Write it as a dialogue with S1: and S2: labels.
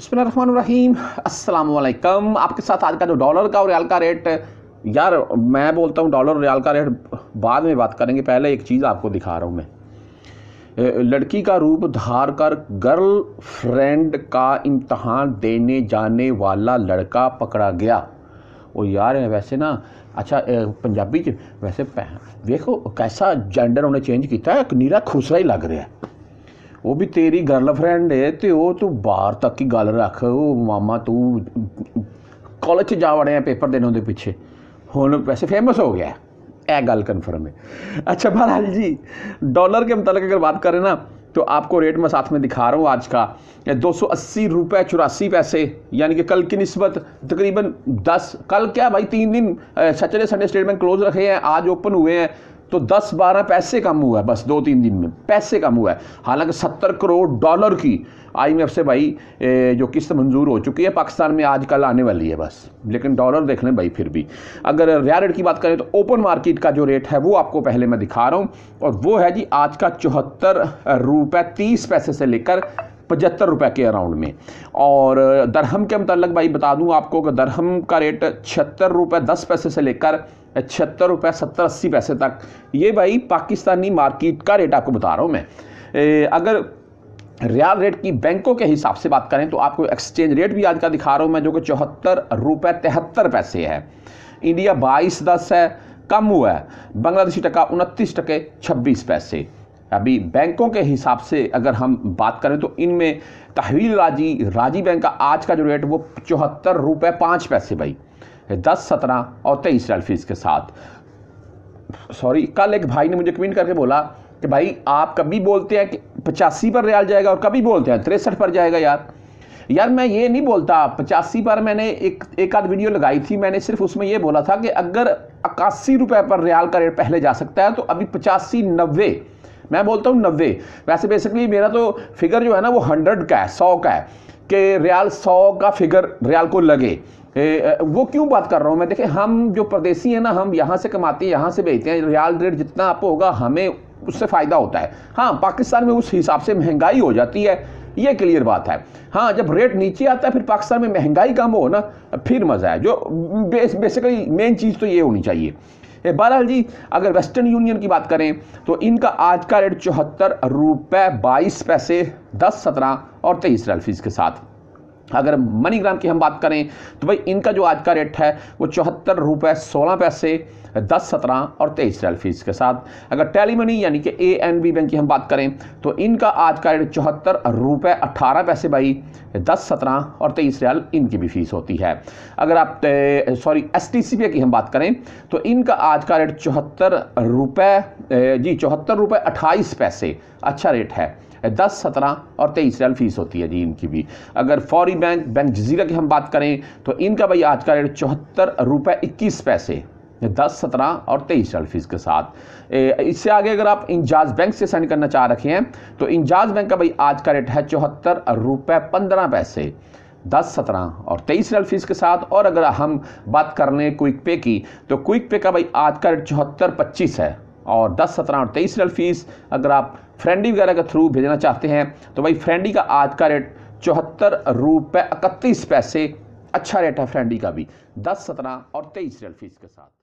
S1: अस्सलाम वालेकुम आपके साथ आज का जो डॉलर का और रियाल का रेट यार मैं बोलता हूँ डॉलर और रियाल का रेट बाद में बात करेंगे पहले एक चीज़ आपको दिखा रहा हूँ मैं लड़की का रूप धार कर गर्ल फ्रेंड का इम्तहान देने जाने वाला लड़का पकड़ा गया वो यार वैसे ना अच्छा पंजाबी च वैसे देखो कैसा जेंडर उन्हें चेंज किया नीरा खुसरा ही लग रहा है वो भी तेरी गर्लफ्रेंड है तो वह तू बार तक की गल रख मामा तू कॉलेज जा 'ਚ हैं पेपर देने दे पिछे हूँ वैसे फेमस हो गया ए गल कन्फर्म है अच्छा बहरहाल जी डॉलर के मतलब अगर बात करें ना तो आपको रेट मैं साथ में दिखा रहा हूँ आज का दो सौ अस्सी रुपये चौरासी पैसे यानी कि कल की नस्बत तकरीबन दस कल क्या भाई तीन दिन सैटरडे संडे स्टेटमेंट क्लोज रखे हैं आज ओपन हुए हैं तो 10-12 पैसे कम हुआ है बस दो तीन दिन में पैसे कम हुआ है हालांकि 70 करोड़ डॉलर की आईएमएफ से भाई जो किस्त मंजूर हो चुकी है पाकिस्तान में आज कल आने वाली है बस लेकिन डॉलर देख लें भाई फिर भी अगर रिया रेट की बात करें तो ओपन मार्केट का जो रेट है वो आपको पहले मैं दिखा रहा हूँ और वो है जी आज का चौहत्तर रुपये तीस पैसे से लेकर पचहत्तर रुपये के अराउंड में और दरहम के मतलब भाई बता दूँ आपको कि दरहम का रेट छिहत्तर रुपये दस पैसे से लेकर छिहत्तर रुपये सत्तर अस्सी पैसे तक ये भाई पाकिस्तानी मार्केट का रेट आपको बता रहा हूँ मैं ए, अगर रियाल रेट की बैंकों के हिसाब से बात करें तो आपको एक्सचेंज रेट भी आज का दिखा रहा हूँ मैं जो कि चौहत्तर रुपये तिहत्तर पैसे है इंडिया बाईस दस है कम हुआ है बांग्लादेशी टका उनतीस टके छब्बीस पैसे अभी बैंकों के हिसाब से अगर हम बात करें तो इनमें तहवील राजी राजी बैंक का आज का जो रेट वो चौहत्तर रुपये पाँच पैसे भाई दस सत्रह और तेईस रेल फीस के साथ सॉरी कल एक भाई ने मुझे कमेंट करके बोला कि भाई आप कभी बोलते हैं कि पचासी पर रियाल जाएगा और कभी बोलते हैं तिरसठ पर जाएगा यार यार मैं ये नहीं बोलता पचासी पर मैंने एक एक आध वीडियो लगाई थी मैंने सिर्फ उसमें यह बोला था कि अगर इक्यासी रुपये पर रियाल का रेट पहले जा सकता है तो अभी पचासी नब्बे मैं बोलता हूँ नब्बे वैसे बेसिकली मेरा तो फिगर जो है ना वो हंड्रेड का है सौ का है कि रियाल सौ का फिगर रियाल को लगे ए, वो क्यों बात कर रहा हूँ मैं देखिए हम जो प्रदेशी हैं ना हम यहाँ से कमाते हैं यहाँ से बेचते हैं रियाल रेट जितना आपको होगा हमें उससे फ़ायदा होता है हाँ पाकिस्तान में उस हिसाब से महंगाई हो जाती है ये क्लियर बात है हाँ जब रेट नीचे आता है फिर पाकिस्तान में महंगाई कम हो ना फिर मज़ा है जो बेस, बेसिकली मेन चीज़ तो ये होनी चाहिए बहरहाल जी अगर वेस्टर्न यूनियन की बात करें तो इनका आज का रेट चौहत्तर रुपये बाईस पैसे दस सत्रह और तेईस रेलफीज के साथ अगर मनीग्राम की हम बात करें तो भाई इनका जो आज का रेट है वो चौहत्तर रुपये सोलह पैसे दस सत्रह और तेईस रेल फीस के साथ अगर टेली मनी यानी कि ए एन बी बैंक की हम बात करें तो इनका आज का रेट चौहत्तर रुपये अट्ठारह पैसे भाई दस सत्रह और तेईस रेल इनकी भी फीस होती है अगर आप सॉरी एस टी सी पे की हम बात करें तो इनका आज का रेट चौहत्तर रुपये जी चौहत्तर रुपये अट्ठाईस पैसे अच्छा रेट है दस सत्रह और तेईस रियाल फीस होती है जी इनकी भी अगर फौरी बैंक बैंक जजीरा की हम बात करें तो इनका भाई आज का रेट चौहत्तर रुपये इक्कीस पैसे दस सत्रह और तेईस साल फीस के साथ इससे आगे अगर आप इंजाज बैंक से सेंड करना चाह रखे हैं तो इंजाज बैंक का भाई आज का रेट है चौहत्तर रुपये पंद्रह पैसे दस सत्रह और तेईस रियल फीस के साथ और अगर हम बात कर लें क्विक पे की तो क्विक पे का भाई आज का रेट चौहत्तर पच्चीस है और दस सत्रह और तेईस रियल फीस अगर आप फ्रेंडी वगैरह के थ्रू भेजना चाहते हैं तो भाई फ्रेंडी का आज का रेट चौहत्तर रुपये इकतीस पैसे अच्छा रेट है फ्रेंडी का भी दस सत्रह और तेईस रियल फीस के साथ